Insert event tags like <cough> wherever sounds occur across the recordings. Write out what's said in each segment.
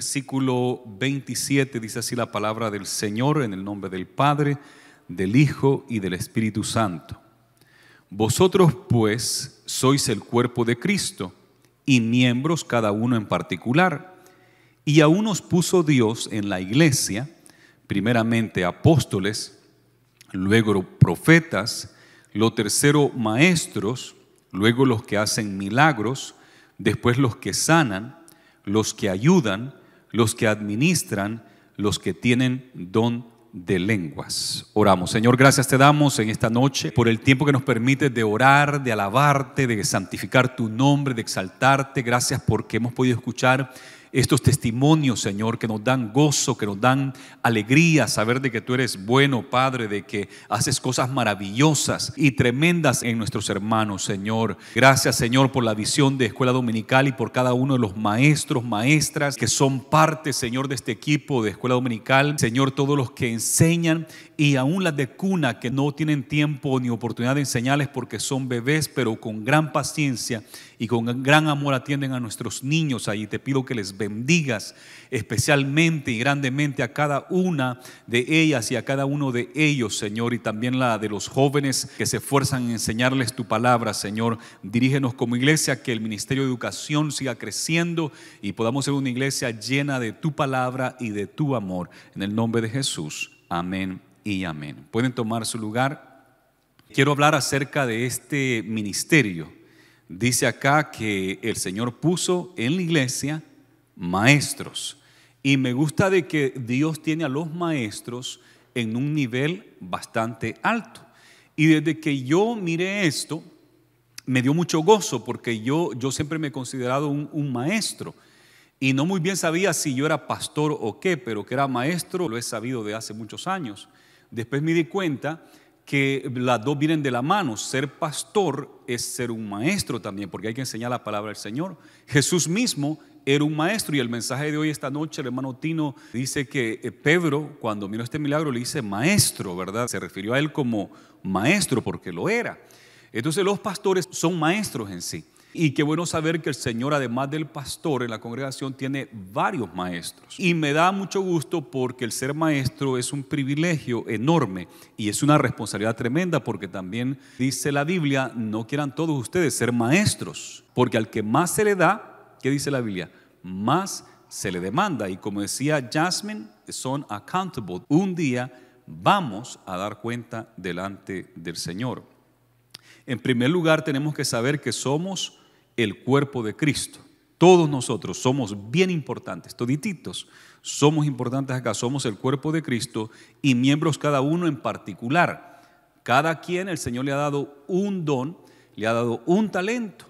versículo 27 dice así la palabra del Señor en el nombre del Padre, del Hijo y del Espíritu Santo. Vosotros pues sois el cuerpo de Cristo y miembros cada uno en particular. Y aún nos puso Dios en la iglesia, primeramente apóstoles, luego profetas, lo tercero maestros, luego los que hacen milagros, después los que sanan, los que ayudan, los que administran, los que tienen don de lenguas. Oramos. Señor, gracias te damos en esta noche por el tiempo que nos permite de orar, de alabarte, de santificar tu nombre, de exaltarte. Gracias porque hemos podido escuchar estos testimonios, Señor, que nos dan gozo, que nos dan alegría, saber de que tú eres bueno, Padre, de que haces cosas maravillosas y tremendas en nuestros hermanos, Señor. Gracias, Señor, por la visión de Escuela Dominical y por cada uno de los maestros, maestras que son parte, Señor, de este equipo de Escuela Dominical. Señor, todos los que enseñan y aún las de cuna que no tienen tiempo ni oportunidad de enseñarles porque son bebés, pero con gran paciencia y con gran amor atienden a nuestros niños ahí. Te pido que les bendigas especialmente y grandemente a cada una de ellas y a cada uno de ellos, Señor, y también la de los jóvenes que se esfuerzan en enseñarles tu palabra, Señor. Dirígenos como iglesia que el Ministerio de Educación siga creciendo y podamos ser una iglesia llena de tu palabra y de tu amor. En el nombre de Jesús. Amén y amén. Pueden tomar su lugar. Quiero hablar acerca de este ministerio. Dice acá que el Señor puso en la iglesia maestros. Y me gusta de que Dios tiene a los maestros en un nivel bastante alto. Y desde que yo miré esto, me dio mucho gozo porque yo, yo siempre me he considerado un, un, maestro. Y no muy bien sabía si yo era pastor o qué, pero que era maestro lo he sabido de hace muchos años. Después me di cuenta que las dos vienen de la mano. Ser pastor es ser un maestro también, porque hay que enseñar la palabra del Señor. Jesús mismo era un maestro y el mensaje de hoy esta noche, el hermano Tino dice que eh, Pedro, cuando miró este milagro, le dice maestro, ¿verdad? Se refirió a él como maestro porque lo era. Entonces los pastores son maestros en sí. Y qué bueno saber que el Señor, además del pastor en la congregación, tiene varios maestros. Y me da mucho gusto porque el ser maestro es un privilegio enorme y es una responsabilidad tremenda porque también dice la Biblia, no quieran todos ustedes ser maestros, porque al que más se le da, ¿qué dice la Biblia? Más se le demanda. Y como decía Jasmine, son accountable. Un día vamos a dar cuenta delante del Señor. En primer lugar, tenemos que saber que somos el cuerpo de Cristo. Todos nosotros somos bien importantes, todititos somos importantes acá, somos el cuerpo de Cristo y miembros cada uno en particular. Cada quien el Señor le ha dado un don, le ha dado un talento.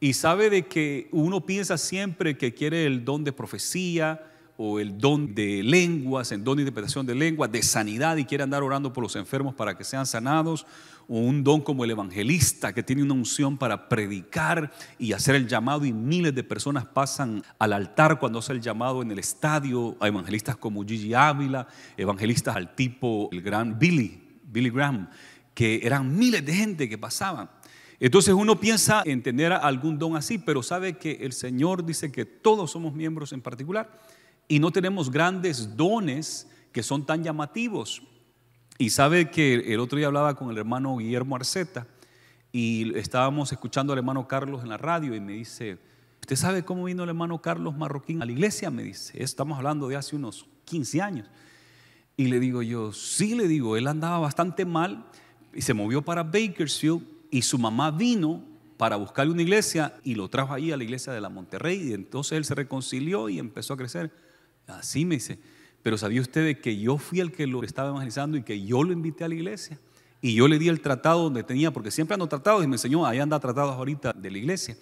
Y sabe de que uno piensa siempre que quiere el don de profecía, o el don de lenguas, el don de interpretación de lenguas, de sanidad y quiere andar orando por los enfermos para que sean sanados, o un don como el evangelista que tiene una unción para predicar y hacer el llamado y miles de personas pasan al altar cuando hace el llamado en el estadio, a evangelistas como Gigi Ávila, evangelistas al tipo el gran Billy, Billy Graham, que eran miles de gente que pasaban. Entonces uno piensa en tener algún don así, pero sabe que el Señor dice que todos somos miembros en particular y no tenemos grandes dones que son tan llamativos. Y sabe que el otro día hablaba con el hermano Guillermo Arceta y estábamos escuchando al hermano Carlos en la radio y me dice, ¿usted sabe cómo vino el hermano Carlos Marroquín a la iglesia? Me dice, estamos hablando de hace unos 15 años. Y le digo yo, sí, le digo, él andaba bastante mal y se movió para Bakersfield y su mamá vino para buscarle una iglesia y lo trajo allí a la iglesia de la Monterrey y entonces él se reconcilió y empezó a crecer. Así me dice, pero ¿sabía usted que yo fui el que lo estaba evangelizando y que yo lo invité a la iglesia? Y yo le di el tratado donde tenía, porque siempre ando tratado y me enseñó, ahí anda tratados ahorita de la iglesia,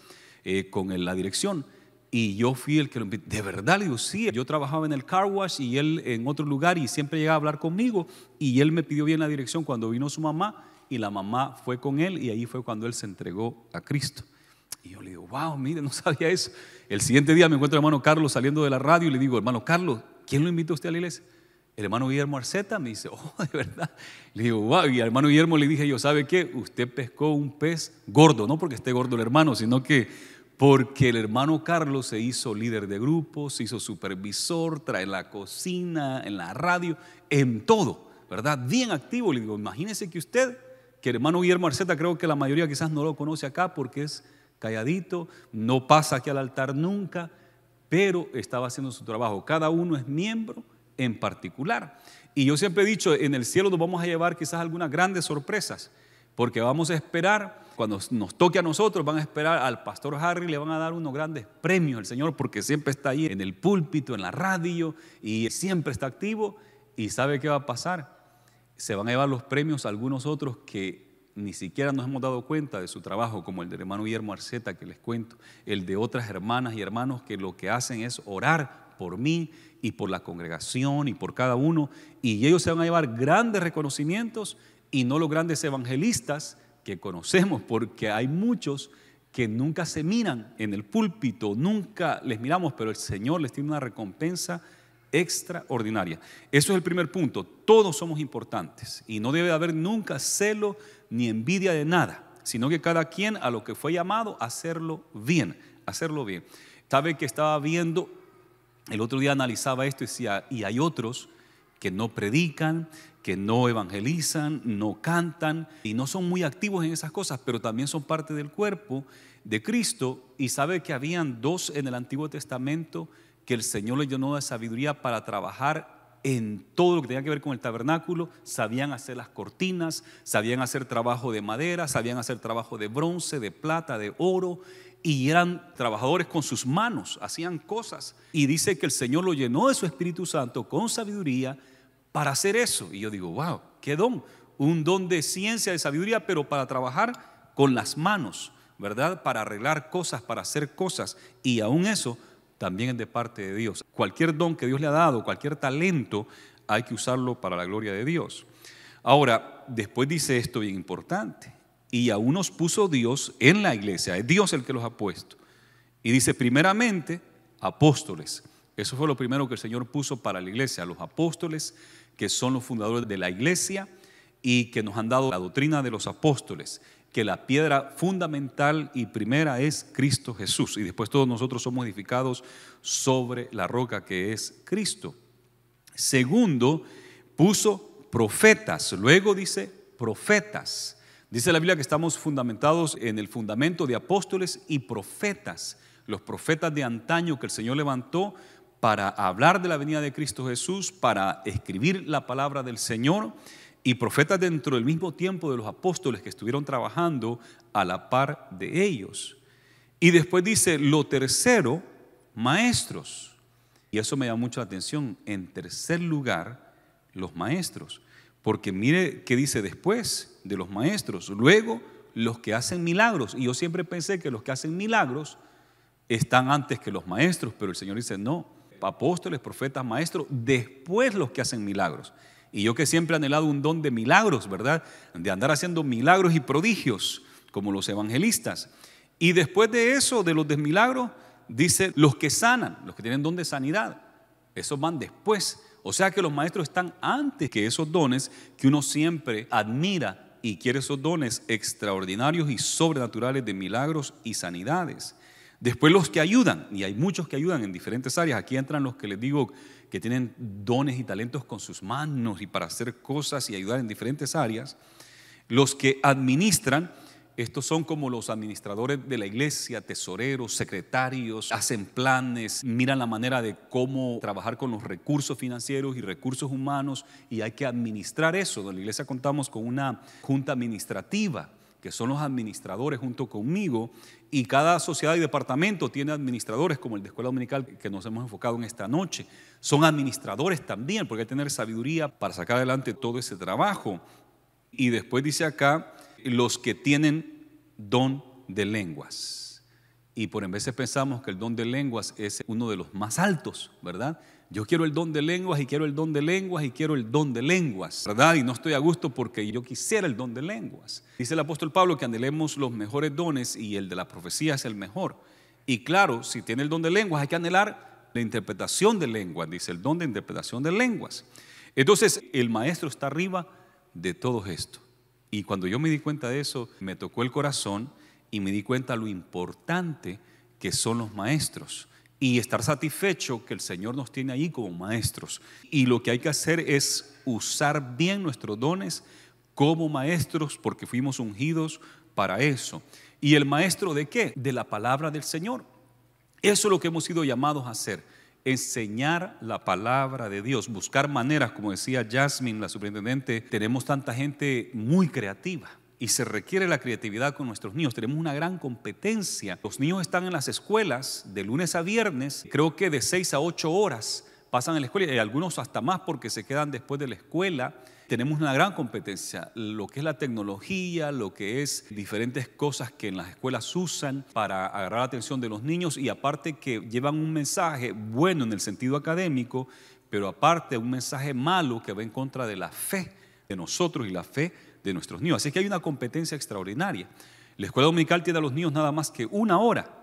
eh, con la dirección. Y yo fui el que lo invité. De verdad, le digo, sí, yo trabajaba en el car wash y él en otro lugar y siempre llegaba a hablar conmigo. Y él me pidió bien la dirección cuando vino su mamá y la mamá fue con él y ahí fue cuando él se entregó a Cristo. Y yo le digo, wow, mire, no <laughs> sabía eso. El siguiente día me encuentro al hermano Carlos saliendo de la radio y le digo, hermano Carlos, ¿quién lo invita usted a la iglesia? El hermano Guillermo Arceta me dice, <laughs> oh, de verdad. Le digo, wow. Y al hermano Guillermo le dije, yo, ¿sabe qué? Usted pescó un pez gordo, no porque esté gordo el hermano, sino que porque el hermano Carlos se hizo líder de grupo, se hizo supervisor, trae la cocina, en la radio, en todo, ¿verdad? Bien activo. Le digo, imagínese que usted, que el hermano Guillermo Arceta, creo que la mayoría quizás no lo conoce acá porque es calladito, no pasa aquí al altar nunca, pero estaba haciendo su trabajo. Cada uno es miembro en particular. Y yo siempre he dicho, en el cielo nos vamos a llevar quizás algunas grandes sorpresas, porque vamos a esperar, cuando nos toque a nosotros, van a esperar al pastor Harry, le van a dar unos grandes premios al Señor, porque siempre está ahí en el púlpito, en la radio, y siempre está activo, y sabe qué va a pasar. Se van a llevar los premios a algunos otros que ni siquiera nos hemos dado cuenta de su trabajo, como el del hermano Guillermo Arceta que les cuento, el de otras hermanas y hermanos que lo que hacen es orar por mí y por la congregación y por cada uno, y ellos se van a llevar grandes reconocimientos y no los grandes evangelistas que conocemos, porque hay muchos que nunca se miran en el púlpito, nunca les miramos, pero el Señor les tiene una recompensa extraordinaria. Eso es el primer punto. Todos somos importantes y no debe haber nunca celo ni envidia de nada, sino que cada quien a lo que fue llamado, hacerlo bien, hacerlo bien. Sabe que estaba viendo, el otro día analizaba esto y decía, y hay otros que no predican, que no evangelizan, no cantan y no son muy activos en esas cosas, pero también son parte del cuerpo de Cristo y sabe que habían dos en el Antiguo Testamento que el Señor le llenó de sabiduría para trabajar en todo lo que tenía que ver con el tabernáculo, sabían hacer las cortinas, sabían hacer trabajo de madera, sabían hacer trabajo de bronce, de plata, de oro, y eran trabajadores con sus manos, hacían cosas. Y dice que el Señor lo llenó de su Espíritu Santo con sabiduría para hacer eso. Y yo digo, wow, qué don, un don de ciencia, de sabiduría, pero para trabajar con las manos, ¿verdad? Para arreglar cosas, para hacer cosas. Y aún eso también es de parte de Dios. Cualquier don que Dios le ha dado, cualquier talento, hay que usarlo para la gloria de Dios. Ahora, después dice esto bien importante, y aún nos puso Dios en la iglesia, es Dios el que los ha puesto. Y dice, primeramente, apóstoles. Eso fue lo primero que el Señor puso para la iglesia, los apóstoles, que son los fundadores de la iglesia y que nos han dado la doctrina de los apóstoles que la piedra fundamental y primera es Cristo Jesús. Y después todos nosotros somos edificados sobre la roca que es Cristo. Segundo, puso profetas. Luego dice profetas. Dice la Biblia que estamos fundamentados en el fundamento de apóstoles y profetas. Los profetas de antaño que el Señor levantó para hablar de la venida de Cristo Jesús, para escribir la palabra del Señor y profetas dentro del mismo tiempo de los apóstoles que estuvieron trabajando a la par de ellos. Y después dice, lo tercero, maestros. Y eso me llama mucho la atención. En tercer lugar, los maestros. Porque mire qué dice después de los maestros. Luego, los que hacen milagros. Y yo siempre pensé que los que hacen milagros están antes que los maestros, pero el Señor dice, no, apóstoles, profetas, maestros, después los que hacen milagros. Y yo que siempre he anhelado un don de milagros, ¿verdad? De andar haciendo milagros y prodigios, como los evangelistas. Y después de eso, de los desmilagros, dice los que sanan, los que tienen don de sanidad. Esos van después. O sea que los maestros están antes que esos dones que uno siempre admira y quiere esos dones extraordinarios y sobrenaturales de milagros y sanidades. Después los que ayudan, y hay muchos que ayudan en diferentes áreas. Aquí entran los que les digo que tienen dones y talentos con sus manos y para hacer cosas y ayudar en diferentes áreas. Los que administran, estos son como los administradores de la iglesia, tesoreros, secretarios, hacen planes, miran la manera de cómo trabajar con los recursos financieros y recursos humanos y hay que administrar eso. En la iglesia contamos con una junta administrativa que son los administradores junto conmigo, y cada sociedad y departamento tiene administradores, como el de Escuela Dominical que nos hemos enfocado en esta noche. Son administradores también, porque hay que tener sabiduría para sacar adelante todo ese trabajo. Y después dice acá, los que tienen don de lenguas. Y por en veces pensamos que el don de lenguas es uno de los más altos, ¿verdad? Yo quiero el don de lenguas y quiero el don de lenguas y quiero el don de lenguas, ¿verdad? Y no estoy a gusto porque yo quisiera el don de lenguas. Dice el apóstol Pablo que anhelemos los mejores dones y el de la profecía es el mejor. Y claro, si tiene el don de lenguas hay que anhelar la interpretación de lenguas, dice el don de interpretación de lenguas. Entonces, el maestro está arriba de todo esto. Y cuando yo me di cuenta de eso, me tocó el corazón y me di cuenta lo importante que son los maestros y estar satisfecho que el Señor nos tiene ahí como maestros. Y lo que hay que hacer es usar bien nuestros dones como maestros porque fuimos ungidos para eso. ¿Y el maestro de qué? De la palabra del Señor. Eso es lo que hemos sido llamados a hacer, enseñar la palabra de Dios, buscar maneras, como decía Jasmine, la superintendente, tenemos tanta gente muy creativa y se requiere la creatividad con nuestros niños. Tenemos una gran competencia. Los niños están en las escuelas de lunes a viernes, creo que de 6 a 8 horas pasan en la escuela y algunos hasta más porque se quedan después de la escuela. Tenemos una gran competencia, lo que es la tecnología, lo que es diferentes cosas que en las escuelas usan para agarrar la atención de los niños y aparte que llevan un mensaje bueno en el sentido académico, pero aparte un mensaje malo que va en contra de la fe de nosotros y la fe de nuestros niños. Así que hay una competencia extraordinaria. La escuela dominical tiene a los niños nada más que una hora,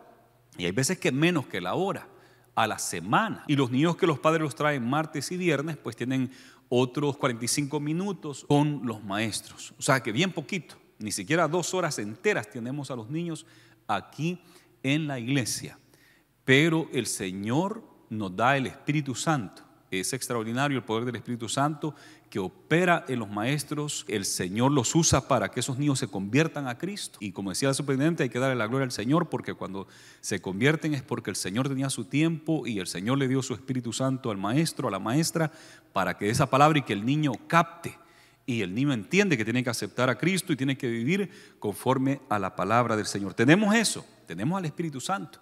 y hay veces que menos que la hora, a la semana. Y los niños que los padres los traen martes y viernes, pues tienen otros 45 minutos con los maestros. O sea que bien poquito, ni siquiera dos horas enteras tenemos a los niños aquí en la iglesia. Pero el Señor nos da el Espíritu Santo es extraordinario el poder del Espíritu Santo que opera en los maestros. El Señor los usa para que esos niños se conviertan a Cristo. Y como decía el superintendente, hay que darle la gloria al Señor porque cuando se convierten es porque el Señor tenía su tiempo y el Señor le dio su Espíritu Santo al maestro, a la maestra, para que esa palabra y que el niño capte. Y el niño entiende que tiene que aceptar a Cristo y tiene que vivir conforme a la palabra del Señor. Tenemos eso, tenemos al Espíritu Santo.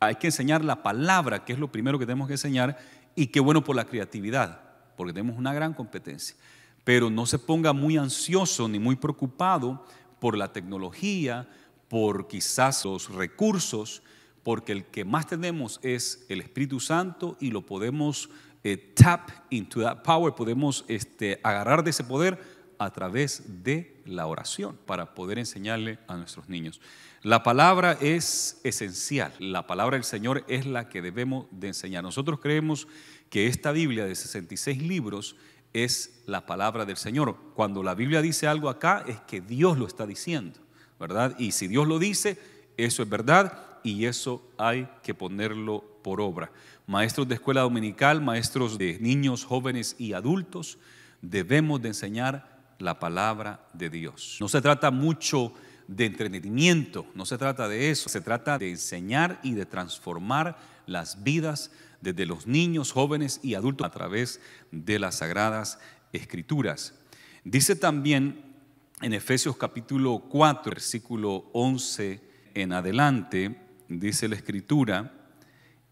Hay que enseñar la palabra, que es lo primero que tenemos que enseñar, y qué bueno por la creatividad, porque tenemos una gran competencia. Pero no se ponga muy ansioso ni muy preocupado por la tecnología, por quizás los recursos, porque el que más tenemos es el Espíritu Santo y lo podemos eh, tap into that power, podemos este, agarrar de ese poder a través de la oración para poder enseñarle a nuestros niños. La palabra es esencial, la palabra del Señor es la que debemos de enseñar. Nosotros creemos que esta Biblia de 66 libros es la palabra del Señor. Cuando la Biblia dice algo acá es que Dios lo está diciendo, ¿verdad? Y si Dios lo dice, eso es verdad y eso hay que ponerlo por obra. Maestros de escuela dominical, maestros de niños, jóvenes y adultos, debemos de enseñar la palabra de Dios. No se trata mucho de entretenimiento, no se trata de eso, se trata de enseñar y de transformar las vidas desde los niños, jóvenes y adultos a través de las sagradas escrituras. Dice también en Efesios capítulo 4, versículo 11 en adelante, dice la escritura,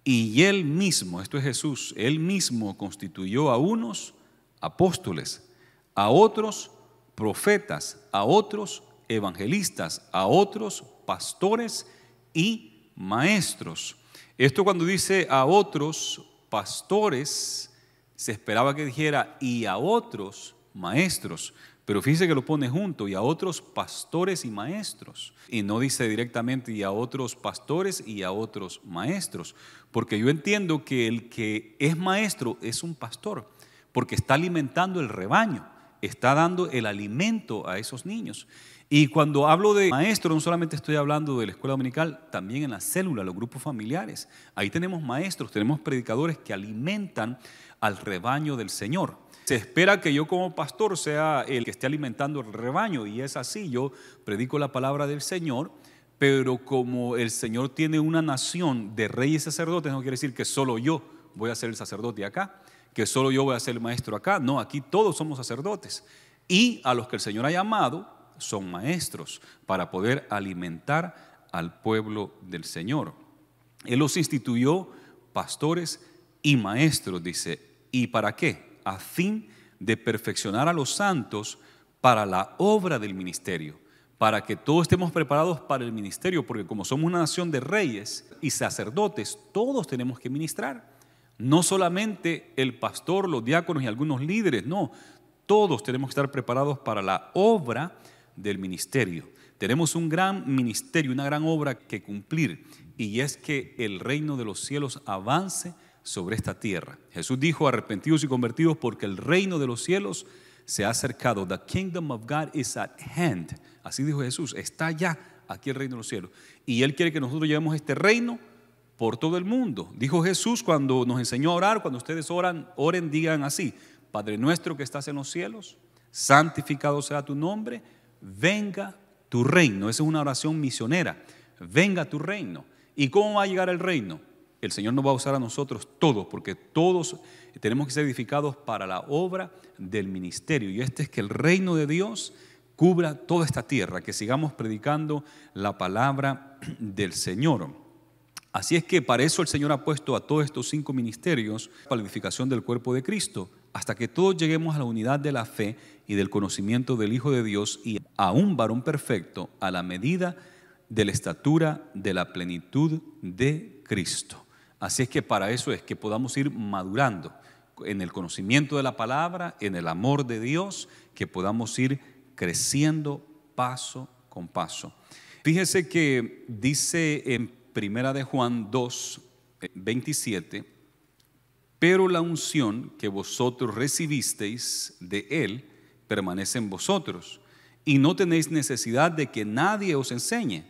y él mismo, esto es Jesús, él mismo constituyó a unos apóstoles, a otros profetas, a otros evangelistas, a otros pastores y maestros. Esto cuando dice a otros pastores, se esperaba que dijera y a otros maestros, pero fíjese que lo pone junto, y a otros pastores y maestros. Y no dice directamente y a otros pastores y a otros maestros, porque yo entiendo que el que es maestro es un pastor, porque está alimentando el rebaño está dando el alimento a esos niños. Y cuando hablo de maestro, no solamente estoy hablando de la escuela dominical, también en la célula, los grupos familiares. Ahí tenemos maestros, tenemos predicadores que alimentan al rebaño del Señor. Se espera que yo como pastor sea el que esté alimentando el rebaño y es así, yo predico la palabra del Señor, pero como el Señor tiene una nación de reyes sacerdotes, no quiere decir que solo yo voy a ser el sacerdote acá que solo yo voy a ser el maestro acá. No, aquí todos somos sacerdotes. Y a los que el Señor ha llamado son maestros para poder alimentar al pueblo del Señor. Él los instituyó pastores y maestros, dice. ¿Y para qué? A fin de perfeccionar a los santos para la obra del ministerio, para que todos estemos preparados para el ministerio, porque como somos una nación de reyes y sacerdotes, todos tenemos que ministrar. No solamente el pastor, los diáconos y algunos líderes, no, todos tenemos que estar preparados para la obra del ministerio. Tenemos un gran ministerio, una gran obra que cumplir, y es que el reino de los cielos avance sobre esta tierra. Jesús dijo, arrepentidos y convertidos, porque el reino de los cielos se ha acercado. The kingdom of God is at hand. Así dijo Jesús, está ya aquí el reino de los cielos. Y Él quiere que nosotros llevemos este reino por todo el mundo. Dijo Jesús cuando nos enseñó a orar, cuando ustedes oran, oren, digan así, Padre nuestro que estás en los cielos, santificado sea tu nombre, venga tu reino. Esa es una oración misionera, venga tu reino. ¿Y cómo va a llegar el reino? El Señor nos va a usar a nosotros todos, porque todos tenemos que ser edificados para la obra del ministerio. Y este es que el reino de Dios cubra toda esta tierra, que sigamos predicando la palabra del Señor. Así es que para eso el Señor ha puesto a todos estos cinco ministerios para la edificación del cuerpo de Cristo, hasta que todos lleguemos a la unidad de la fe y del conocimiento del Hijo de Dios y a un varón perfecto a la medida de la estatura de la plenitud de Cristo. Así es que para eso es que podamos ir madurando en el conocimiento de la palabra, en el amor de Dios, que podamos ir creciendo paso con paso. Fíjese que dice en Primera de Juan 2, 27, eh, pero la unción que vosotros recibisteis de Él permanece en vosotros, y no tenéis necesidad de que nadie os enseñe,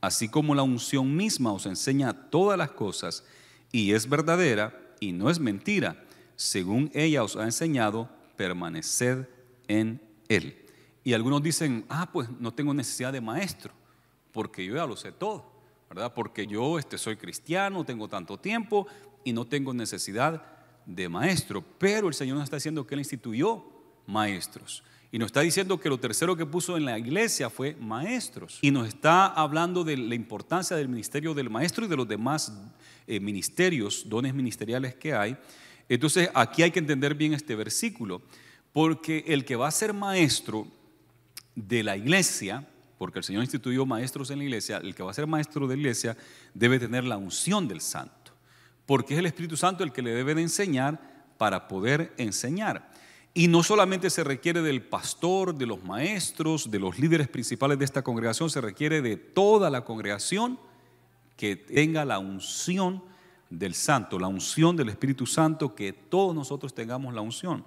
así como la unción misma os enseña todas las cosas, y es verdadera y no es mentira, según ella os ha enseñado, permaneced en Él. Y algunos dicen, ah, pues no tengo necesidad de maestro, porque yo ya lo sé todo. ¿verdad? Porque yo este, soy cristiano, tengo tanto tiempo y no tengo necesidad de maestro. Pero el Señor nos está diciendo que Él instituyó maestros. Y nos está diciendo que lo tercero que puso en la iglesia fue maestros. Y nos está hablando de la importancia del ministerio del maestro y de los demás eh, ministerios, dones ministeriales que hay. Entonces aquí hay que entender bien este versículo, porque el que va a ser maestro de la iglesia porque el Señor instituyó maestros en la iglesia, el que va a ser maestro de la iglesia debe tener la unción del santo, porque es el Espíritu Santo el que le debe de enseñar para poder enseñar. Y no solamente se requiere del pastor, de los maestros, de los líderes principales de esta congregación, se requiere de toda la congregación que tenga la unción del santo, la unción del Espíritu Santo, que todos nosotros tengamos la unción.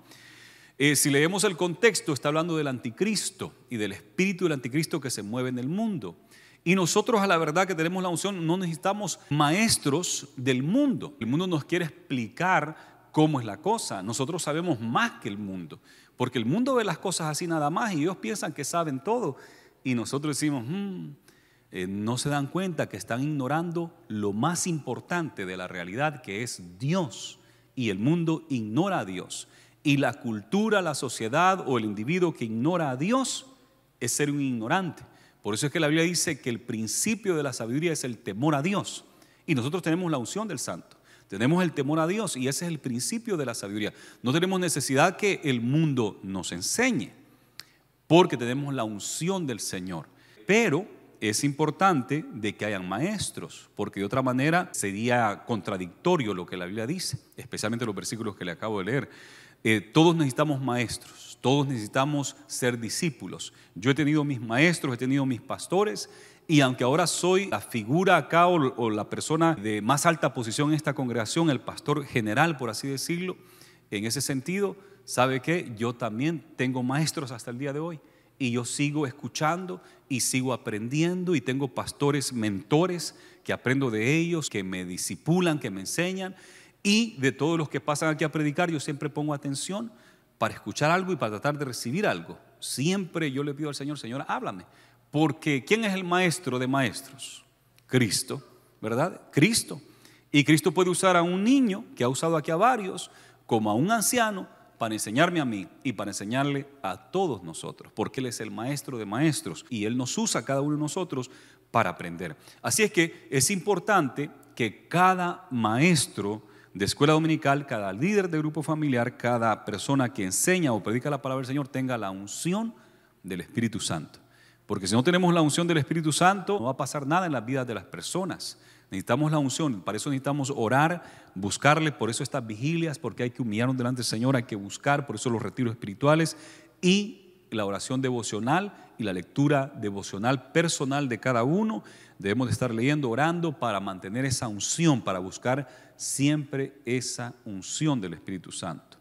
Eh, si leemos el contexto, está hablando del anticristo y del espíritu del anticristo que se mueve en el mundo. Y nosotros a la verdad que tenemos la unción no necesitamos maestros del mundo. El mundo nos quiere explicar cómo es la cosa. Nosotros sabemos más que el mundo. Porque el mundo ve las cosas así nada más y ellos piensan que saben todo. Y nosotros decimos, mm, eh, no se dan cuenta que están ignorando lo más importante de la realidad que es Dios. Y el mundo ignora a Dios. Y la cultura, la sociedad o el individuo que ignora a Dios es ser un ignorante. Por eso es que la Biblia dice que el principio de la sabiduría es el temor a Dios. Y nosotros tenemos la unción del santo. Tenemos el temor a Dios y ese es el principio de la sabiduría. No tenemos necesidad que el mundo nos enseñe porque tenemos la unción del Señor. Pero es importante de que hayan maestros, porque de otra manera sería contradictorio lo que la Biblia dice, especialmente los versículos que le acabo de leer. Eh, todos necesitamos maestros, todos necesitamos ser discípulos. Yo he tenido mis maestros, he tenido mis pastores, y aunque ahora soy la figura acá o, la persona de más alta posición en esta congregación, el pastor general, por así decirlo, en ese sentido, sabe que yo también tengo maestros hasta el día de hoy. Y yo sigo escuchando y sigo aprendiendo y tengo pastores mentores que aprendo de ellos, que me disipulan, que me enseñan y de todos los que pasan aquí a predicar, yo siempre pongo atención para escuchar algo y para tratar de recibir algo. Siempre yo le pido al Señor, Señor, háblame. Porque ¿quién es el maestro de maestros? Cristo, ¿verdad? Cristo. Y Cristo puede usar a un niño, que ha usado aquí a varios, como a un anciano, para enseñarme a mí y para enseñarle a todos nosotros, porque Él es el maestro de maestros y Él nos usa a cada uno de nosotros para aprender. Así es que es importante que cada maestro de escuela dominical, cada líder de grupo familiar, cada persona que enseña o predica la palabra del Señor tenga la unción del Espíritu Santo. Porque si no tenemos la unción del Espíritu Santo, no va a pasar nada en la vida de las personas. Necesitamos la unción, para eso necesitamos orar, buscarle, por eso estas vigilias, porque hay que humillarnos delante del Señor, hay que buscar, por eso los retiros espirituales y la oración devocional y la lectura devocional personal de cada uno. Debemos estar leyendo, orando para mantener esa unción, para buscar siempre esa unción del Espíritu Santo.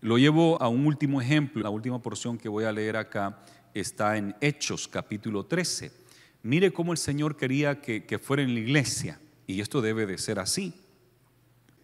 Lo llevo a un último ejemplo. La última porción que voy a leer acá está en Hechos capítulo 13. Mire cómo el Señor quería que, que fuera en la iglesia. Y esto debe de ser así.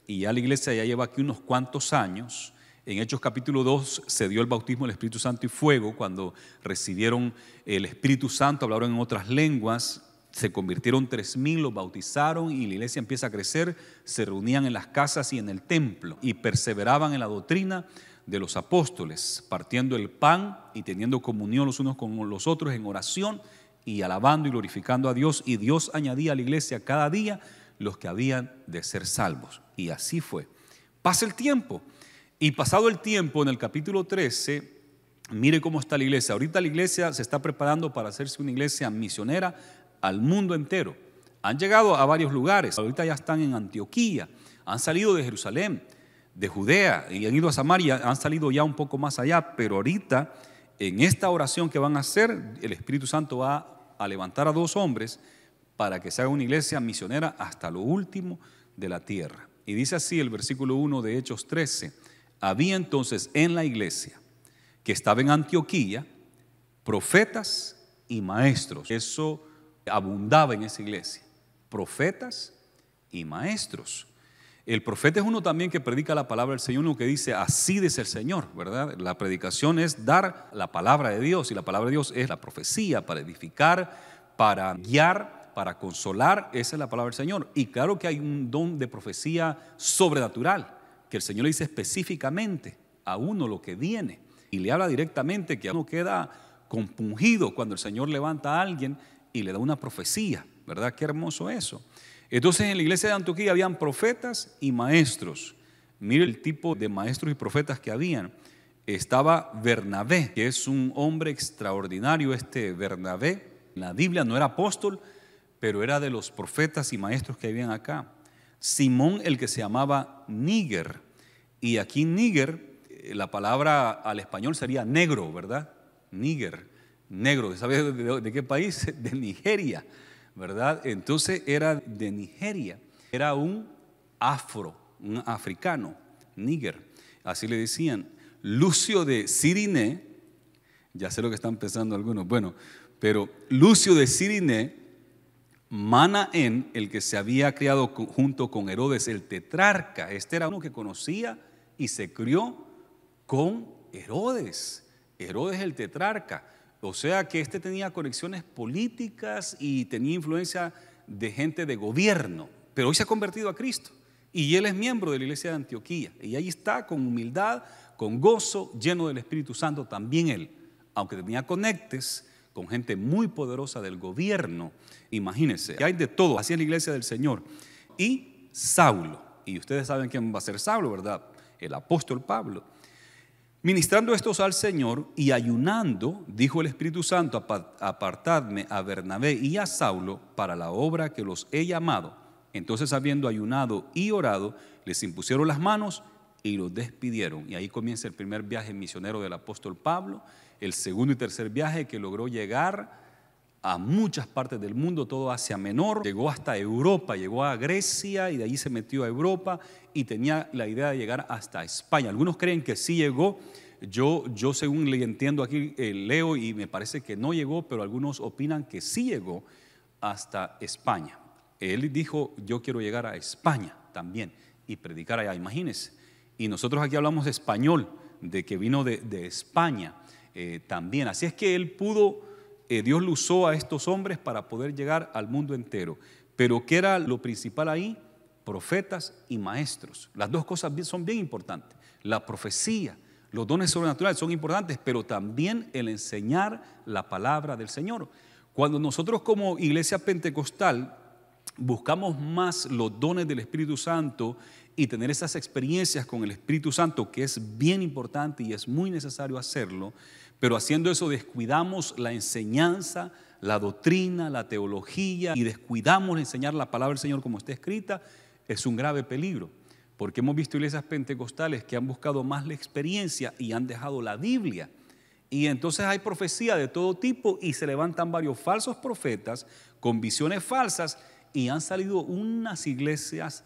Y ya la iglesia ya lleva aquí unos cuantos años. En Hechos capítulo 2 se dio el bautismo del Espíritu Santo y fuego. Cuando recibieron el Espíritu Santo, hablaron en otras lenguas, se convirtieron tres mil, los bautizaron y la iglesia empieza a crecer. Se reunían en las casas y en el templo y perseveraban en la doctrina de los apóstoles, partiendo el pan y teniendo comunión los unos con los otros en oración y alabando y glorificando a Dios. Y Dios añadía a la iglesia cada día los que habían de ser salvos. Y así fue. Pasa el tiempo. Y pasado el tiempo, en el capítulo 13, mire cómo está la iglesia. Ahorita la iglesia se está preparando para hacerse una iglesia misionera, al mundo entero. Han llegado a varios lugares, ahorita ya están en Antioquía, han salido de Jerusalén, de Judea y han ido a Samaria, han salido ya un poco más allá, pero ahorita en esta oración que van a hacer, el Espíritu Santo va a levantar a dos hombres para que se haga una iglesia misionera hasta lo último de la tierra. Y dice así el versículo 1 de Hechos 13, había entonces en la iglesia que estaba en Antioquía profetas y maestros. Eso abundaba en esa iglesia, profetas y maestros. El profeta es uno también que predica la palabra del Señor, uno que dice, así dice el Señor, ¿verdad? La predicación es dar la palabra de Dios y la palabra de Dios es la profecía para edificar, para guiar, para consolar, esa es la palabra del Señor. Y claro que hay un don de profecía sobrenatural, que el Señor le dice específicamente a uno lo que viene y le habla directamente que uno queda compungido cuando el Señor levanta a alguien y le da una profecía, ¿verdad? Qué hermoso eso. Entonces en la iglesia de Antioquía habían profetas y maestros. Mire el tipo de maestros y profetas que habían. Estaba Bernabé, que es un hombre extraordinario este Bernabé. La Biblia no era apóstol, pero era de los profetas y maestros que habían acá. Simón el que se llamaba Níger. Y aquí Níger, eh, la palabra al español sería negro, ¿verdad? Níger negro. ¿Sabes de, qué país? <laughs> De Nigeria, ¿verdad? Entonces era de Nigeria. Era un afro, un africano, níger. Así le decían. Lucio de Sirine, ya sé lo que están pensando algunos, bueno, pero Lucio de mana en el que se había criado junto con Herodes, el tetrarca, este era uno que conocía y se crió con Herodes, Herodes el tetrarca. O sea que este tenía conexiones políticas y tenía influencia de gente de gobierno, pero hoy se ha convertido a Cristo y él es miembro de la iglesia de Antioquía y ahí está con humildad, con gozo, lleno del Espíritu Santo también él, aunque tenía conectes con gente muy poderosa del gobierno, imagínense, hay de todo, así es la iglesia del Señor. Y Saulo, y ustedes saben quién va a ser Saulo, ¿verdad? El apóstol Pablo. Ministrando estos al Señor y ayunando, dijo el Espíritu Santo, apartadme a Bernabé y a Saulo para la obra que los he llamado. Entonces, habiendo ayunado y orado, les impusieron las manos y los despidieron. Y ahí comienza el primer viaje misionero del apóstol Pablo, el segundo y tercer viaje que logró llegar a muchas partes del mundo, todo hacia Menor, llegó hasta Europa, llegó a Grecia y de ahí se metió a Europa y tenía la idea de llegar hasta España. Algunos creen que sí llegó, yo, yo según le entiendo aquí, eh, leo y me parece que no llegó, pero algunos opinan que sí llegó hasta España. Él dijo, yo quiero llegar a España también y predicar allá, imagínense. Y nosotros aquí hablamos español, de que vino de, España eh, también. Así es que él pudo eh, Dios lo usó a estos hombres para poder llegar al mundo entero. Pero ¿qué era lo principal ahí? Profetas y maestros. Las dos cosas son bien importantes. La profecía, los dones sobrenaturales son importantes, pero también el enseñar la palabra del Señor. Cuando nosotros como iglesia pentecostal buscamos más los dones del Espíritu Santo y tener esas experiencias con el Espíritu Santo, que es bien importante y es muy necesario hacerlo, pero haciendo eso descuidamos la enseñanza, la doctrina, la teología y descuidamos enseñar la palabra del Señor como está escrita, es un grave peligro. Porque hemos visto iglesias pentecostales que han buscado más la experiencia y han dejado la Biblia. Y entonces hay profecía de todo tipo y se levantan varios falsos profetas con visiones falsas y han salido unas iglesias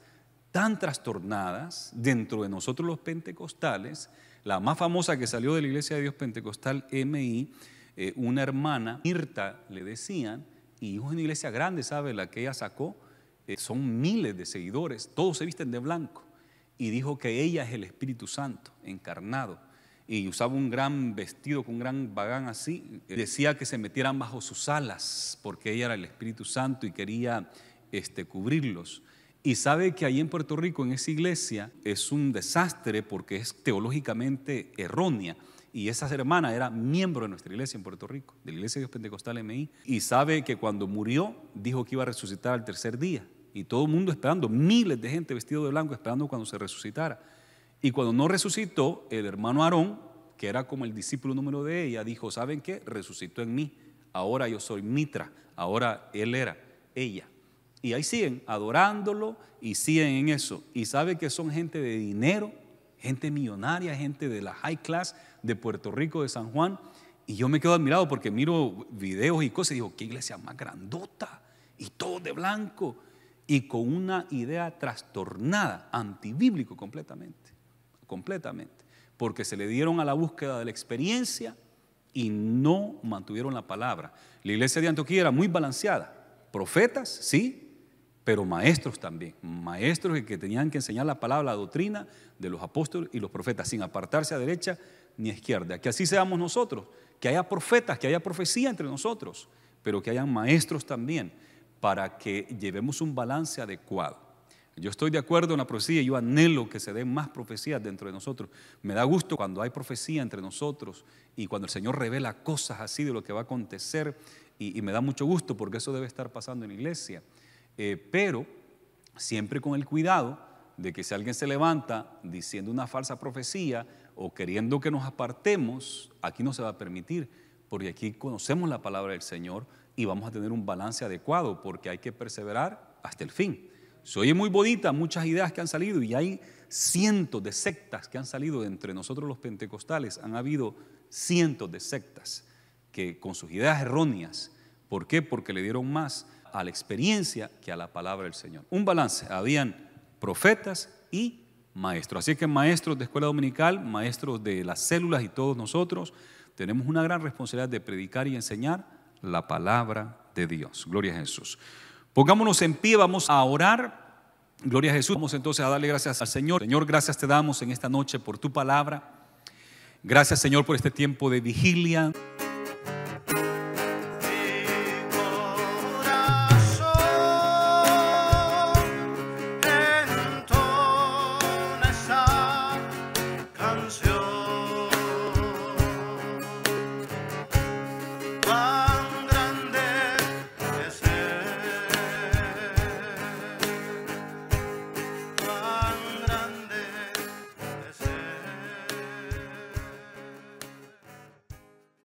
tan trastornadas dentro de nosotros los pentecostales la más famosa que salió de la Iglesia de Dios Pentecostal MI, eh, una hermana, Mirta, le decían, y es una iglesia grande, ¿sabe? La que ella sacó, eh, son miles de seguidores, todos se visten de blanco, y dijo que ella es el Espíritu Santo encarnado, y usaba un gran vestido con un gran vagán así, decía que se metieran bajo sus alas, porque ella era el Espíritu Santo y quería este, cubrirlos. Y sabe que ahí en Puerto Rico, en esa iglesia, es un desastre porque es teológicamente errónea. Y esa hermana era miembro de nuestra iglesia en Puerto Rico, de la iglesia de Pentecostal MI. Y sabe que cuando murió, dijo que iba a resucitar al tercer día. Y todo el mundo esperando, miles de gente vestido de blanco esperando cuando se resucitara. Y cuando no resucitó, el hermano Aarón, que era como el discípulo número de ella, dijo, ¿saben qué? Resucitó en mí. Ahora yo soy Mitra. Ahora él era ella. Y ahí siguen adorándolo y siguen en eso. Y sabe que son gente de dinero, gente millonaria, gente de la high class de Puerto Rico, de San Juan. Y yo me quedo admirado porque miro videos y cosas y digo, qué iglesia más grandota y todo de blanco y con una idea trastornada, antibíblico completamente, completamente, porque se le dieron a la búsqueda de la experiencia y no mantuvieron la palabra. La iglesia de Antioquía era muy balanceada, profetas, sí, pero maestros también, maestros que tenían que enseñar la palabra, la doctrina de los apóstoles y los profetas, sin apartarse a derecha ni a izquierda. Que así seamos nosotros, que haya profetas, que haya profecía entre nosotros, pero que hayan maestros también, para que llevemos un balance adecuado. Yo estoy de acuerdo en la profecía, yo anhelo que se den más profecías dentro de nosotros. Me da gusto cuando hay profecía entre nosotros y cuando el Señor revela cosas así de lo que va a acontecer y, y me da mucho gusto porque eso debe estar pasando en la iglesia eh, pero siempre con el cuidado de que si alguien se levanta diciendo una falsa profecía o queriendo que nos apartemos, aquí no se va a permitir, porque aquí conocemos la palabra del Señor y vamos a tener un balance adecuado, porque hay que perseverar hasta el fin. Se oye muy bonita muchas ideas que han salido y hay cientos de sectas que han salido entre nosotros los pentecostales. Han habido cientos de sectas que con sus ideas erróneas. ¿Por qué? Porque le dieron más a la experiencia que a la palabra del Señor. Un balance, habían profetas y maestros. Así que maestros de escuela dominical, maestros de las células y todos nosotros, tenemos una gran responsabilidad de predicar y enseñar la palabra de Dios. Gloria a Jesús. Pongámonos en pie, vamos a orar. Gloria a Jesús. Vamos entonces a darle gracias al Señor. Señor, gracias te damos en esta noche por tu palabra. Gracias Señor por este tiempo de vigilia.